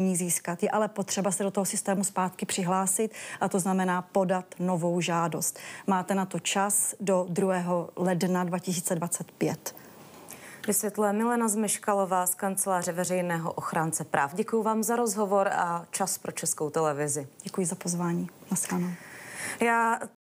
získat. Je ale potřeba se do toho systému zpátky přihlásit a to znamená podat novou žádost. Máte na to čas do 2. ledna 2025. Vysvětluje Milena Zmeškalová z kanceláře veřejného ochránce práv. Děkuji vám za rozhovor a čas pro Českou televizi. Děkuji za pozvání. Naschledanou. Já